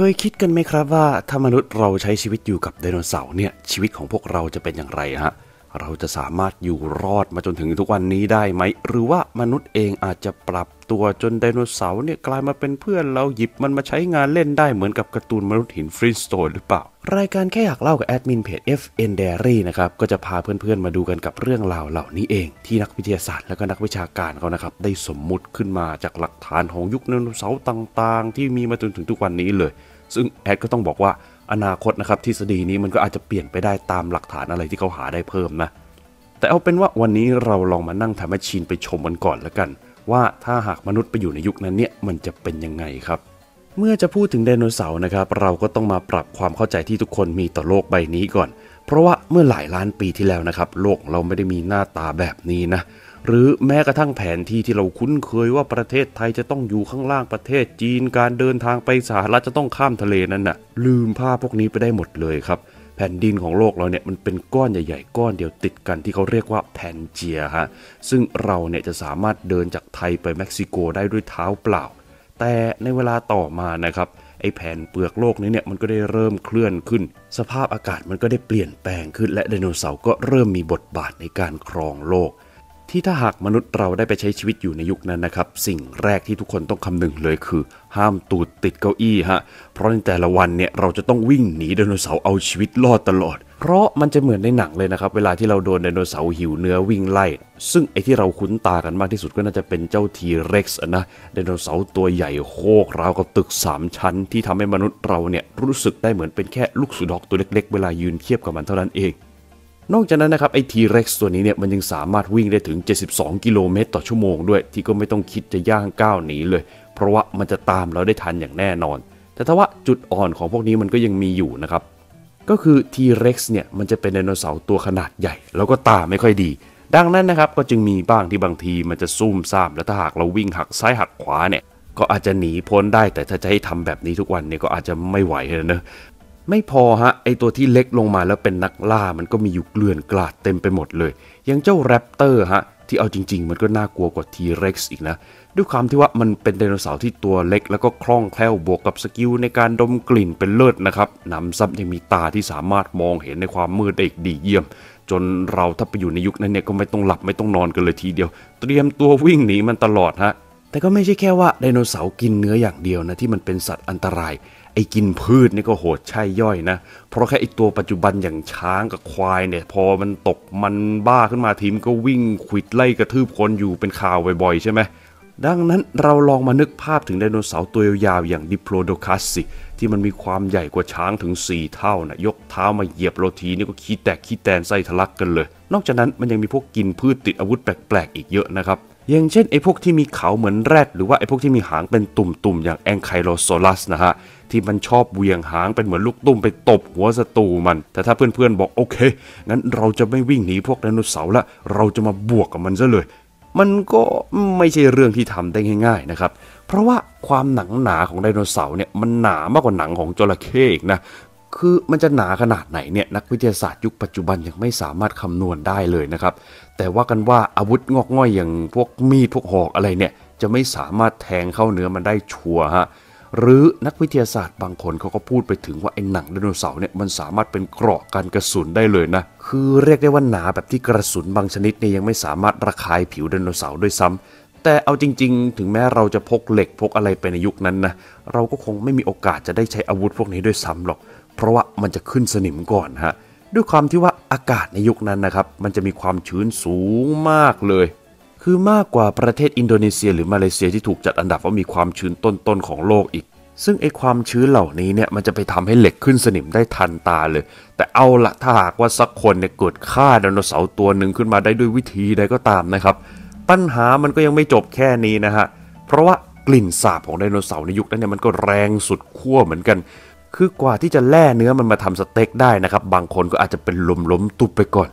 เคยคิดกันไหมครับว่าถ้ามนุษย์เราใช้ชีวิตอยู่กับไดโนเสาร์เนี่ย ชีวิตของพวกเราจะเป็นอย่างไรฮะเราจะสามารถอยู่รอดมาจนถึงทุกวันนี้ได้ไหม หรือว่ามนุษย์เองอาจจะปรับตัวจนไดโนเสาร์เนี่ยกลายมาเป็นเพื่อนเราหยิบมันมาใช้งานเล่นได้เหมือนกับการ์ตูนมนุษย์หินฟรีสโตนหรือเปล่า รายการแค่อยากเล่ากับแอดมินเพจ FN Diary นะครับก็จะพาเพื่อนๆมาดูกันกับเรื่องราวเหล่านี้เอง ที่นักวิทยาศาสตร์และก็นักวิชาการเขานะครับได้สมมุติขึ้นมาจากหลักฐานของยุคไดโนเสาร์ต่าง ๆ ที่มีมาจนถึงทุกวันนี้เลยซึ่งแอดก็ต้องบอกว่าอนาคตนะครับ ทฤษฎีนี้มันก็อาจจะเปลี่ยนไปได้ตามหลักฐานอะไรที่เขาหาได้เพิ่มนะ แต่เอาเป็นว่าวันนี้เราลองมานั่งทำแมชชีนไปชมกันก่อนแล้วกัน ว่าถ้าหากมนุษย์ไปอยู่ในยุคนั้นเนี่ยมันจะเป็นยังไงครับ เมื่อจะพูดถึงไดโนเสาร์นะครับเราก็ต้องมาปรับความเข้าใจที่ทุกคนมีต่อโลกใบนี้ก่อน เพราะว่าเมื่อหลายล้านปีที่แล้วนะครับ โลกเราไม่ได้มีหน้าตาแบบนี้นะหรือแม้กระทั่งแผนที่ที่เราคุ้นเคยว่าประเทศไทยจะต้องอยู่ข้างล่างประเทศจีน การเดินทางไปสหรัฐจะต้องข้ามทะเลนั้นนะ่ะลืมภาพพวกนี้ไปได้หมดเลยครับแผ่นดินของโลกเราเนี่ยมันเป็นก้อนใหญ่ ๆ ก้อนเดียวติดกันที่เขาเรียกว่าแผ่นเจียฮะซึ่งเราเนี่ยจะสามารถเดินจากไทยไปเม็กซิโกได้ด้วยเท้าเปล่า แต่ในเวลาต่อมานะครับไอแผ่นเปลือกโลกนี้เนี่ยมันก็ได้เริ่มเคลื่อนขึ้น สภาพอากาศมันก็ได้เปลี่ยนแปลงขึ้นและไดโนเสาร์ก็เริ่มมีบทบาทในการครองโลกที่ถ้าหากมนุษย์เราได้ไปใช้ชีวิตอยู่ในยุคนั้นนะครับสิ่งแรกที่ทุกคนต้องคำนึงเลยคือห้ามตูดติดเก้าอี้ฮะเพราะในแต่ละวันเนี่ยเราจะต้องวิ่งหนีไดโนเสาร์เอาชีวิตรอดตลอด เพราะมันจะเหมือนในหนังเลยนะครับเวลาที่เราโดนไดโนเสาร์หิวเนื้อวิ่งไล่ซึ่งไอที่เราคุ้นตากันมากที่สุดก็น่าจะเป็นเจ้าทีเร็กซ์นะไดโนเสาร์ตัวใหญ่โคกราวกับตึก 3 ชั้น ที่ทำให้มนุษย์เราเนี่ยรู้สึกได้เหมือนเป็นแค่ลูกสุดอกตัวเล็กๆเวลายืนเทียบกับมันเท่านั้นเองนอกจากนั้นนะครับไอ้ทีเร็กซ์ตัวนี้เนี่ยมันยังสามารถวิ่งได้ถึง 72 กิโลเมตรต่อชั่วโมงด้วย ที่ก็ไม่ต้องคิดจะย่างก้าวหนีเลย เพราะว่ามันจะตามเราได้ทันอย่างแน่นอน แต่ทว่าจุดอ่อนของพวกนี้มันก็ยังมีอยู่นะครับ ก็คือทีเร็กซ์เนี่ยมันจะเป็นไดโนเสาร์ตัวขนาดใหญ่แล้วก็ตาไม่ค่อยดี ดังนั้นนะครับก็จึงมีบ้างที่บางทีมันจะซุ่มซ่ามและถ้าหากเราวิ่งหักซ้ายหักขวาเนี่ย ก็อาจจะหนีพ้นได้แต่ถ้าจะให้ทำแบบนี้ทุกวันเนี่ยก็อาจจะไม่ไหวเลยนะไม่พอฮะไอตัวที่เล็กลงมาแล้วเป็นนักล่ามันก็มีอยู่เกลื่อนกลาดเต็มไปหมดเลยยังเจ้าแรปเตอร์ฮะที่เอาจริงๆมันก็น่ากลัวกว่าทีเร็กซ์อีกนะด้วยความที่ว่ามันเป็นไดโนเสาร์ที่ตัวเล็กแล้วก็คล่องแคล่วบวกกับสกิลในการดมกลิ่นเป็นเลิศนะครับนำซ้ำยังมีตาที่สามารถมองเห็นในความมืดได้อีกดีเยี่ยม จนเราถ้าไปอยู่ในยุคนั้นเนี่ยก็ไม่ต้องหลับไม่ต้องนอนกันเลยทีเดียว เตรียมตัววิ่งหนีมันตลอดฮะแต่ก็ไม่ใช่แค่ว่าไดโนเสาร์กินเนื้ออย่างเดียวนะที่มันเป็นสัตว์อันตรายไอ้กินพืชนี่ก็โหดใช่ย่อยนะ เพราะแค่ไอ้ตัวปัจจุบันอย่างช้างกับควายเนี่ย พอมันตกมันบ้าขึ้นมาทีมก็วิ่งขวิดไล่กระทืบคนอยู่เป็นข่าวบ่อยๆใช่ไหม ดังนั้นเราลองมานึกภาพถึงไดโนเสาร์ตัวยาวๆอย่างดิโพลโดคัสสิ ที่มันมีความใหญ่กว่าช้างถึง 4 เท่านะ ยกเท้ามาเหยียบโรทีนี่ก็ขี้แตกขี้แตนไส้ทะลักกันเลย นอกจากนั้นมันยังมีพวกกินพืชติดอาวุธแปลกๆ อีกเยอะนะครับ อย่างเช่นไอ้พวกที่มีเขาเหมือนแรดหรือว่าไอ้พวกที่มีหางเป็นตุ่มๆอย่างแองไคโลโซลัสนะฮะที่มันชอบเวียงหางเป็นเหมือนลูกตุ้มไปตบหัวศัตรูมัน แต่ถ้าเพื่อนๆบอกโอเค งั้นเราจะไม่วิ่งหนีพวกไดโนเสาร์ละ เราจะมาบวกกับมันซะเลย มันก็ไม่ใช่เรื่องที่ทำได้ง่าย ๆนะครับ เพราะว่าความหนังหนาของไดโนเสาร์เนี่ยมันหนามากกว่าหนังของจระเข้อีกนะ คือมันจะหนาขนาดไหนเนี่ยนักวิทยาศาสตร์ยุคปัจจุบันยังไม่สามารถคำนวณได้เลยนะครับ แต่ว่ากันว่าอาวุธงอกง่อยอย่างพวกมีดพวกหอกอะไรเนี่ย จะไม่สามารถแทงเข้าเนื้อมันได้ชัวร์ฮะหรือนักวิทยาศาสตร์บางคนเขาก็พูดไปถึงว่าไอ้หนังไดโนเสาร์เนี่ยมันสามารถเป็นเกราะกันกระสุนได้เลยนะคือเรียกได้ว่าหนาแบบที่กระสุนบางชนิดเนี่ยยังไม่สามารถระคายผิวไดโนเสาร์ด้วยซ้ำ แต่เอาจริงๆ ถึงแม้เราจะพกเหล็ก พกอะไรไปในยุคนั้นนะเราก็คงไม่มีโอกาสจะได้ใช้อาวุธพวกนี้ด้วยซ้ำหรอก เพราะว่ามันจะขึ้นสนิมก่อนฮะ ด้วยความที่ว่าอากาศในยุคนั้นนะครับมันจะมีความชื้นสูงมากเลยคือมากกว่าประเทศอินโดนีเซียหรือ มาเลเซียที่ถูกจัดอันดับว่ามีความชื้นต้นๆของโลกอีก ซึ่งไอความชื้นเหล่านี้เนี่ยมันจะไปทำให้เหล็กขึ้นสนิมได้ทันตาเลย แต่เอาละถ้าหากว่าสักคนเนี่ยเกิดฆ่าไดโนเสาร์ตัวหนึ่งขึ้นมาได้ด้วยวิธีใดก็ตามนะครับ ปัญหามันก็ยังไม่จบแค่นี้นะฮะ เพราะว่ากลิ่นสาบของไดโนเสาร์ในยุคนั้นเนี่ยมันก็แรงสุดขั้วเหมือนกัน คือกว่าที่จะแล่เนื้อมันมาทำสเต็กได้นะครับ บางคนก็อาจจะเป็นลมล้มตุบไปก่อน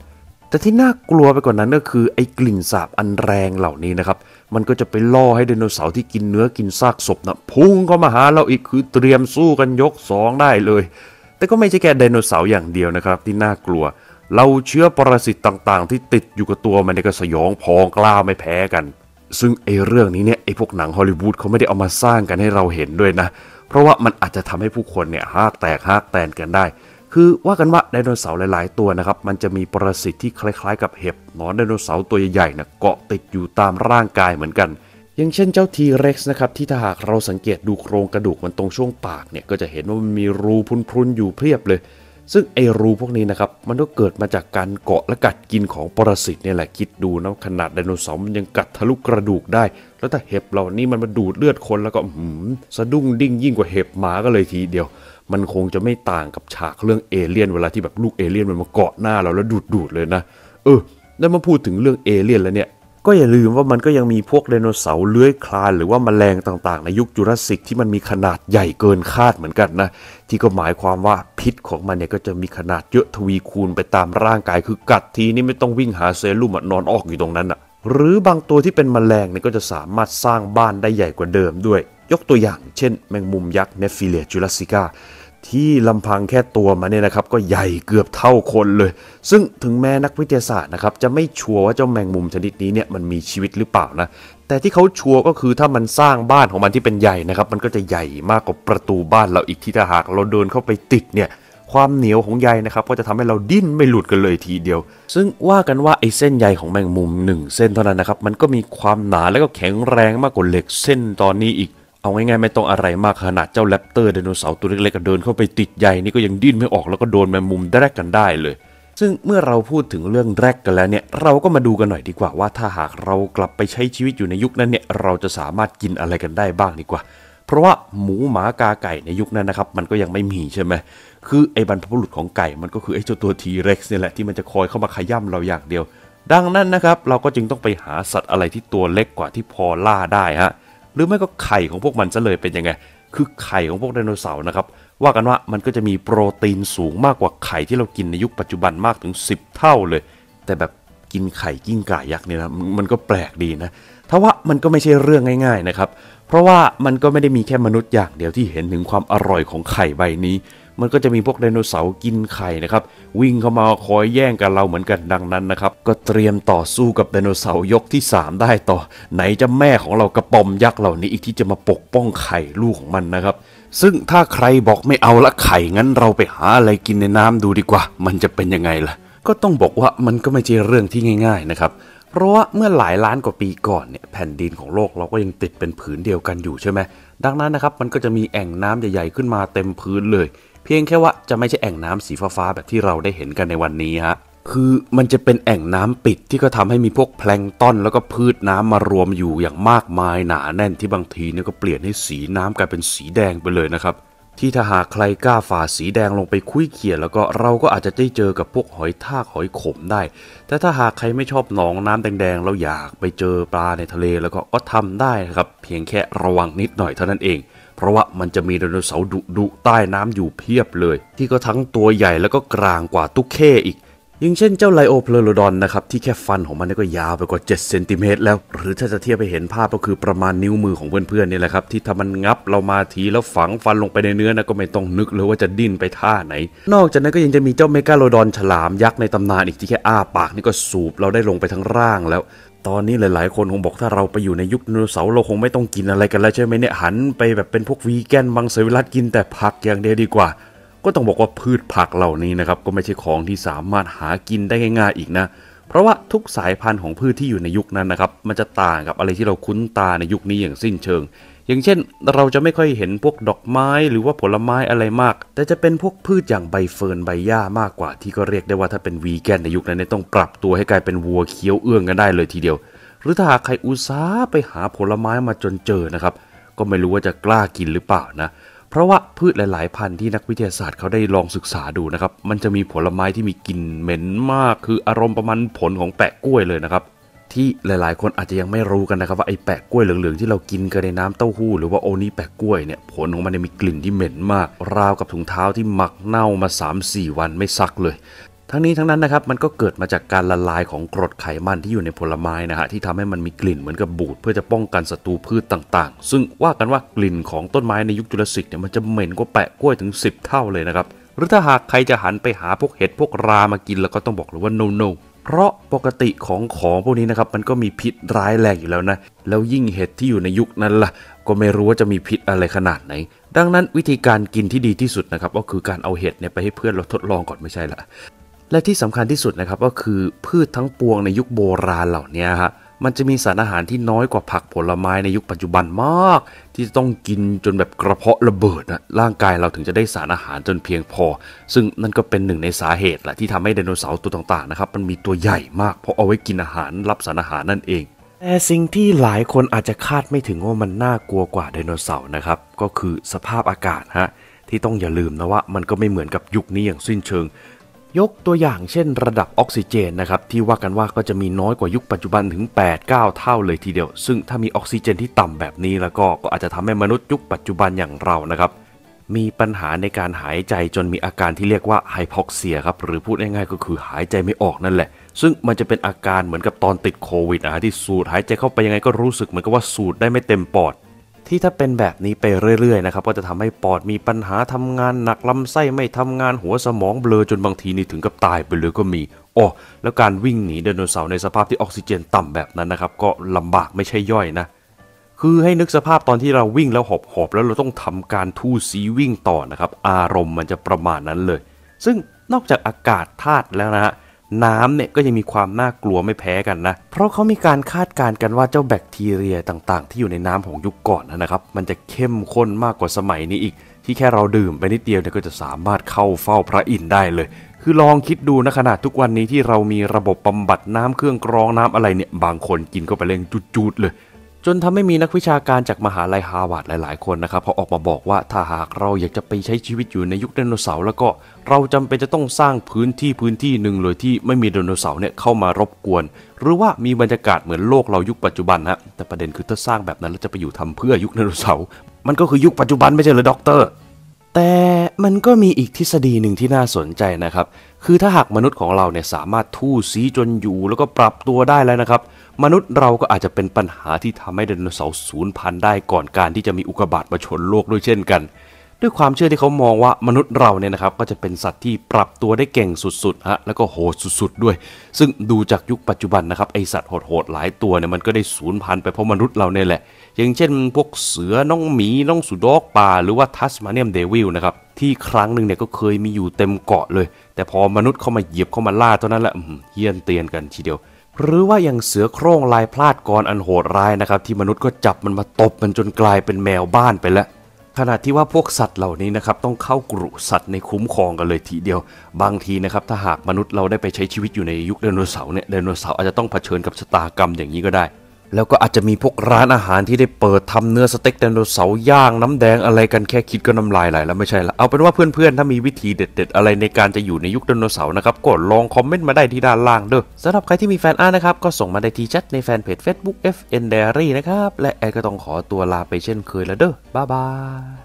แต่ที่น่ากลัวไปกว่านนั้นก็คือไอ้กลิ่นสาบอันแรงเหล่านี้นะครับ มันก็จะไปล่อให้ไดโนเสาร์ที่กินเนื้อกินซากศพนะพุ่งเข้ามาหาเราอีกคือเตรียมสู้กันยกสองได้เลย แต่ก็ไม่ใช่แค่ไดโนเสาร์อย่างเดียวนะครับที่น่ากลัว เราเชื้อปรสิตต่างๆที่ติดอยู่กับตัวมันก็สยองพองกล้าไม่แพ้กัน ซึ่งไอ้เรื่องนี้เนี่ยไอ้พวกหนังฮอลลีวูดเขาไม่ได้เอามาสร้างกันให้เราเห็นด้วยนะ เพราะว่ามันอาจจะทำให้ผู้คนเนี่ยฮากแตกฮากแตนกันได้คือว่ากันว่าไดโนเสาร์หลาย ๆ ตัวนะครับมันจะมีปรสิตที่คล้ายๆกับเห็บหนอนไดโนเสาร์ตัวใหญ่ๆนะเกาะติดอยู่ตามร่างกายเหมือนกัน อย่างเช่นเจ้าทีเร็กซ์นะครับที่ถ้าหากเราสังเกตดูโครงกระดูกมันตรงช่วงปากเนี่ยก็จะเห็นว่ามันมีรูพรุนๆอยู่เพียบเลย ซึ่งไอรูพวกนี้นะครับมันก็เกิดมาจากการเกาะและกัดกินของปรสิตเนี่ยแหละคิดดูนะขนาดไดโนเสาร์มันยังกัดทะลุกระดูกได้ แล้วถ้าเห็บเหล่านี้มันมาดูดเลือดคนแล้วก็หืมสะดุ้งดิ้งยิ่งกว่าเห็บหมาก็เลยทีเดียวมันคงจะไม่ต่างกับฉากเรื่องเอเลี่ยนเวลาที่แบบลูกเอเลี่ยนมันมาเกาะหน้าเราแล้วดูดดูดเลยนะ เออแล้วมาพูดถึงเรื่องเอเลี่ยนแล้วเนี่ยก็อย่าลืมว่ามันก็ยังมีพวกไดโนเสาร์เลื้อยคลาน หรือว่าแมลงต่างๆ ในยุคจูราสสิกที่มันมีขนาดใหญ่เกินคาดเหมือนกันนะ ที่ก็หมายความว่าพิษของมันเนี่ยก็จะมีขนาดเยอะทวีคูณไปตามร่างกายคือกัดทีนี่ไม่ต้องวิ่งหาเซลลูมนอนออกอยู่ตรงนั้นอะหรือบางตัวที่เป็นแมลงเนี่ยก็จะสามารถสร้างบ้านได้ใหญ่กว่าเดิมด้วยยกตัวอย่างเช่นแมงมุมยักษ์เนฟิเลจูลัสสิกาที่ลำพังแค่ตัวมันเนี่ยนะครับก็ใหญ่เกือบเท่าคนเลย ซึ่งถึงแม้นักวิทยาศาสตร์นะครับจะไม่ชัวร์ว่าเจ้าแมงมุมชนิดนี้เนี่ยมันมีชีวิตหรือเปล่านะแต่ที่เขาชัวร์ก็คือถ้ามันสร้างบ้านของมันที่เป็นใหญ่นะครับมันก็จะใหญ่มากกว่าประตูบ้านเราอีกที่ถ้าหากเราเดินเข้าไปติดเนี่ยความเหนียวของใยนะครับก็จะทำให้เราดิ้นไม่หลุดกันเลยทีเดียว ซึ่งว่ากันว่าไอ้เส้นใยของแมงมุม 1 เส้นเท่านั้นนะครับมันก็มีความหนาและก็แข็งแรงมากกว่าเหล็กเส้นตอนนี้อีกเอาง่ายๆไม่ต้องอะไรมากขนาดเจ้าแรปเตอร์ไดโนเสาร์ตัวเล็กๆเดินเข้าไปติดใหญ่นี่ก็ยังดิ้นไม่ออกแล้วก็โดนแมงมุมแรกกันได้เลย ซึ่งเมื่อเราพูดถึงเรื่องแรกกันแล้วเนี่ยเราก็มาดูกันหน่อยดีกว่าว่า ถ้าหากเรากลับไปใช้ชีวิตอยู่ในยุคนั้นเนี่ยเราจะสามารถกินอะไรกันได้บ้างดีกว่า เพราะว่าหมูหมากาไก่ในยุคนั้นนะครับมันก็ยังไม่มีใช่ไหมคือไอ้บรรพบุรุษของไก่ มันก็คือไอ้เจ้าตัวทีเร็กซ์นี่แหละที่มันจะคอยเข้ามาขย่ำเราอย่างเดียว ดังนั้นนะครับเราก็จึงต้องไปหาสัตว์อะไรที่ตัวเล็กกว่าที่พอล่าได้ฮะหรือไม่ก็ไข่ของพวกมันซะเลยเป็นยังไง คือไข่ของพวกไดโนเสาร์นะครับ ว่ากันว่ามันก็จะมีโปรตีนสูงมากกว่าไข่ที่เรากินในยุคปัจจุบันมากถึง 10 เท่าเลย แต่แบบกินไข่กิ้งก่ายักษ์เนี่ยนะมันก็แปลกดีนะ ทว่ามันก็ไม่ใช่เรื่องง่ายๆนะครับ เพราะว่ามันก็ไม่ได้มีแค่มนุษย์อย่างเดียวที่เห็นถึงความอร่อยของไข่ใบนี้มันก็จะมีพวกไดโนเสาร์กินไข่นะครับวิ่งเข้ามาคอยแย่งกับเราเหมือนกันดังนั้นนะครับก็เตรียมต่อสู้กับไดโนเสาร์ยกที่ 3 ได้ต่อ ไหนจะแม่ของเรากระป๋อมยักษ์เหล่านี้ อีกที่จะมาปกป้องไข่ลูกของมันนะครับ ซึ่งถ้าใครบอกไม่เอาละไข่งั้นเราไปหาอะไรกินในน้ำดูดีกว่า มันจะเป็นยังไงล่ะก็ต้องบอกว่ามันก็ไม่ใช่เรื่องที่ง่าย ๆ นะ ครับ เพราะว่าเมื่อหลายล้านกว่าปีก่อนเนี่ยแผ่นดินของโลกเราก็ยังติดเป็นผืนเดียวกันอยู่ใช่ไหมดังนั้นนะครับมันก็จะมีแอ่งน้ำใหญ่ๆขึ้นมาเต็มพื้นเลยเพียงแค่ว่าจะไม่ใช่แอ่งน้ำสีฟ้าๆแบบที่เราได้เห็นกันในวันนี้ฮะคือมันจะเป็นแอ่งน้ำปิดที่ก็ทำให้มีพวกแพลงต้อนแล้วก็พืชน้ำมารวมอยู่อย่างมากมายหนาแน่นที่บางทีเนี่ยก็เปลี่ยนให้สีน้ำกลายเป็นสีแดงไปเลยนะครับ ที่ถ้าหากใครกล้าฝ่าสีแดงลงไปคุยเขี่ยแล้วก็เราก็อาจจะได้เจอกับพวกหอยทากหอยขมได้ แต่ถ้าหากใครไม่ชอบหนองน้ำแดงๆเราอยากไปเจอปลาในทะเลแล้วก็ก็ทำได้ครับ เพียงแค่ระวังนิดหน่อยเท่านั้นเองเพราะว่ามันจะมีไดโนเสาร์ดุดุใต้น้ำอยู่เพียบเลย ที่ก็ทั้งตัวใหญ่แล้วก็กลางกว่าตุ๊กเข้อีก อย่างเช่นเจ้าไลโอเพลโลดอนนะครับที่แค่ฟันของมันนี่ก็ยาวไปกว่า7เซนติเมตรแล้วหรือถ้าจะเทียบไปเห็นภาพก็คือประมาณนิ้วมือของเพื่อนๆนี่แหละครับที่ถ้ามันงับเรามาทีแล้วฝังฟันลงไปในเนื้อนะก็ไม่ต้องนึกเลยว่าจะดิ้นไปท่าไหน นอกจากนั้นก็ยังจะมีเจ้าเมกาโลดอนฉลามยักษ์ในตำนานอีกที่แค่อ้าปากนี่ก็สูบเราได้ลงไปทั้งร่างแล้วตอนนี้หลายๆ คนคงบอกถ้าเราไปอยู่ในยุคโนเสาร์เราคงไม่ต้องกินอะไรกันแล้วใช่ไหมเนี่ยหัน ไปแบบเป็นพวกวีแกนบางสวิรัตกินแต่ผักอย่างเดียวดีกว่า ก็ต้องบอกว่าพืชผักเหล่านี้นะครับก็ไม่ใช่ของที่สามารถหากินได้ง่าย ๆ อีกนะ เพราะว่าทุกสายพันธุ์ของพืชที่อยู่ในยุคนั้นนะครับมันจะต่างกับอะไรที่เราคุ้นตาในยุคนี้อย่างสิ้นเชิงอย่างเช่นเราจะไม่ค่อยเห็นพวกดอกไม้หรือว่าผลไม้อะไรมาก แต่จะเป็นพวกพืชอย่างใบเฟิร์นใบหญ้ามากกว่า ที่ก็เรียกได้ว่าถ้าเป็นวีแกนในยุคนั้นต้องปรับตัวให้กลายเป็นวัวเคี้ยวเอื้องกันได้เลยทีเดียวหรือถ้าหากใครอุตส่าห์ไปหาผลไม้มาจนเจอนะครับ ก็ไม่รู้ว่าจะกล้ากินหรือเปล่านะเพราะว่าพืชหลายๆ พันธุ์ที่นักวิทยาศาสตร์เขาได้ลองศึกษาดูนะครับมันจะมีผลไม้ที่มีกลิ่นเหม็นมาก คืออารมณ์ประมาณผลของแปะกล้วยเลยนะครับที่ หลาย ๆ คนอาจจะยังไม่รู้กันนะครับ ว่าไอ้แปะกล้วยเหลือง ๆ ที่เรากินกันในน้ำเต้าหู้หรือว่าโอนี่แปะกล้วยเนี่ยผลของมันมีกลิ่นที่เหม็นมาก ราวกับถุงเท้าที่หมักเน่ามา 3-4 วันไม่ซักเลย ทั้งนี้ทั้งนั้นนะครับมันก็เกิดมาจากการละลายของกรดไขมันที่อยู่ในผลไม้นะฮะที่ทำให้มันมีกลิ่นเหมือนกับบูดเพื่อจะป้องกันศัตรูพืชต่างๆ ซึ่งว่ากันว่ากลิ่นของต้นไม้ในยุคจุลศิษย์เนี่ยมันจะเหม็นกว่าแปะกล้วยถึง10 เท่าเลยนะครับหรือถ้าหากใครจะหันไปหาพวกเห็ดพวกรามากินแล้วก็ต้องบอกเลยว่า no no เพราะปกติของของพวกนี้นะครับมันก็มีพิษร้ายแรงอยู่แล้วนะแล้วยิ่งเห็ดที่อยู่ในยุคนั้นละ่ะ ก็ไม่รู้ว่าจะมีพิษอะไรขนาดไหน ดังนั้นวิธีการกินที่ดีที่สุดนะครับก็คือการเอาเห็ดเนี่ยไปให้เพื่อนเราทดลองก่อนไม่ใช่ละและที่สำคัญที่สุดนะครับก็คือพืชทั้งปวงในยุคโบราณเหล่านี้ฮะมันจะมีสารอาหารที่น้อยกว่าผักผลไม้ในยุคปัจจุบันมาก ที่ต้องกินจนแบบกระเพาะระเบิดนะร่างกายเราถึงจะได้สารอาหารจนเพียงพอ ซึ่งนั่นก็เป็นหนึ่งในสาเหตุแหละที่ทำให้ไดโนเสาร์ตัวต่างๆนะครับมันมีตัวใหญ่มากเพราะเอาไว้กินอาหารรับสารอาหารนั่นเองแต่สิ่งที่หลายคนอาจจะคาดไม่ถึงว่ามันน่ากลัวกว่าไดโนเสาร์นะครับก็คือสภาพอากาศฮะที่ต้องอย่าลืมนะว่า มันก็ไม่เหมือนกับยุคนี้อย่างสิ้นเชิงยกตัวอย่างเช่นระดับออกซิเจนนะครับ ที่ว่ากันว่าก็จะมีน้อยกว่ายุคปัจจุบันถึง 8-9 เท่าเลยทีเดียว ซึ่งถ้ามีออกซิเจนที่ต่ำแบบนี้แล้วก็ก็อาจจะทำให้มนุษย์ยุคปัจจุบันอย่างเรานะครับ มีปัญหาในการหายใจจนมีอาการที่เรียกว่าไฮพ็อกเซียครับหรือพูดง่ายๆก็คือหายใจไม่ออกนั่นแหละ ซึ่งมันจะเป็นอาการเหมือนกับตอนติดโควิดนะที่สูดหายใจเข้าไปยังไงก็รู้สึกเหมือนกับว่าสูดได้ไม่เต็มปอดที่ถ้าเป็นแบบนี้ไปเรื่อยๆนะครับก็จะทำให้ปอดมีปัญหาทำงานหนักลำไส้ไม่ทำงานหัวสมองเบลอจนบางทีนี่ถึงกับตายไปเลยก็มีโอ้แล้วการวิ่งหนีไดโนเสาร์ในสภาพที่ออกซิเจนต่ำแบบนั้นนะครับก็ลำบากไม่ใช่ย่อยนะ คือให้นึกสภาพตอนที่เราวิ่งแล้วหอบหอบแล้วเราต้องทำการทู่ซีวิ่งต่อนะครับอารมณ์มันจะประมาณนั้นเลย ซึ่งนอกจากอากาศธาตุแล้วนะฮะน้ำเนี่ยก็ยังมีความน่ากลัวไม่แพ้กันนะ เพราะเขามีการคาดการณ์กันว่าเจ้าแบคทีเรียต่างๆ ที่อยู่ในน้ำของยุคก่อนนะครับ มันจะเข้มข้นมากกว่าสมัยนี้อีก ที่แค่เราดื่มไปนิดเดียวเนี่ยก็จะสามารถเข้าเฝ้าพระอินทร์ได้เลย คือลองคิดดูนะขนาดทุกวันนี้ที่เรามีระบบบำบัดน้ำเครื่องกรองน้ำอะไรเนี่ยบางคนกินเข้าไปเล่งจุดๆเลยจนทำให้มีนักวิชาการจากมหาลัยฮาร์วาร์ดหลาย ๆ คนนะครับเขาออกมาบอกว่าถ้าหากเราอยากจะไปใช้ชีวิตอยู่ในยุคไดโนเสาร์แล้วก็เราจำเป็นจะต้องสร้างพื้นที่พื้นที่หนึ่งเลยที่ไม่มีไดโนเสาร์เนี่ยเข้ามารบกวน หรือว่ามีบรรยากาศเหมือนโลกเรายุคปัจจุบันฮะแต่ประเด็นคือถ้าสร้างแบบนั้นแล้วจะไปอยู่ทำเพื่อยุคไดโนเสาร์มันก็คือยุคปัจจุบันไม่ใช่เหรอด็อกเตอร์แต่มันก็มีอีกทฤษฎีหนึ่งที่น่าสนใจนะครับ คือถ้าหากมนุษย์ของเราเนี่ยสามารถทู่สีจนอยู่แล้วก็ปรับตัวได้แล้วนะครับ มนุษย์เราก็อาจจะเป็นปัญหาที่ทำให้ไดโนเสาร์สูญพันธุ์ได้ก่อนการที่จะมีอุกกาบาตมาชนโลกด้วยเช่นกันด้วยความเชื่อที่เขามองว่ามนุษย์เราเนี่ยนะครับก็จะเป็นสัตว์ที่ปรับตัวได้เก่งสุดๆฮะแล้วก็โหดสุดๆ ด้วย ซึ่งดูจากยุคปัจจุบันนะครับไอสัตว์โหดๆหลายตัวเนี่ยมันก็ได้สูญพันธุ์ไปเพราะมนุษย์เราเนี่ยแหละ อย่างเช่นพวกเสือน้องหมีน้องสุดอกป่า หรือว่าทัสมาเนียมเดวิลนะครับที่ครั้งหนึ่งเนี่ยก็เคยมีอยู่เต็มเกาะเลย แต่พอมนุษย์เข้ามาเหยียบเข้ามาล่าเท่านั้นแหละเฮี้ยนเตียนกันทีเดียว หรือว่าอย่างเสือโคร่งลายพลาดกรอันโหดร้ายนะครับ ที่มนุษย์ก็จับมันมาตบมันจนกลายเป็นแมวบ้านไปแล้วขณะที่ว่าพวกสัตว์เหล่านี้นะครับต้องเข้ากรุสัตว์ในคุ้มครองกันเลยทีเดียว บางทีนะครับถ้าหากมนุษย์เราได้ไปใช้ชีวิตอยู่ในยุคไดโนเสาร์เนี่ยไดโนเสาร์อาจจะต้องเผชิญกับชะตากรรมอย่างนี้ก็ได้แล้วก็อาจจะมีพวกร้านอาหารที่ได้เปิดทำเนื้อสเต็กไดโนเสาร์ย่าง น้ำแดงอะไรกันแค่คิดก็น้ำลายไหลแล้วไม่ใช่ละเอาเป็นว่าเพื่อนๆ ถ้ามีวิธีเด็ดๆอะไรในการจะอยู่ในยุคไดโนเสาร์นะครับก็ลองคอมเมนต์มาได้ที่ด้านล่างเด้อสำหรับใครที่มีแฟนอาร์นะครับ ก็ส่งมาได้ที่แชทในแฟนเพจ Facebook FN Diary นะครับและแอดก็ต้องขอตัวลาไปเช่นเคยแล้วเด้อบ๊ายบาย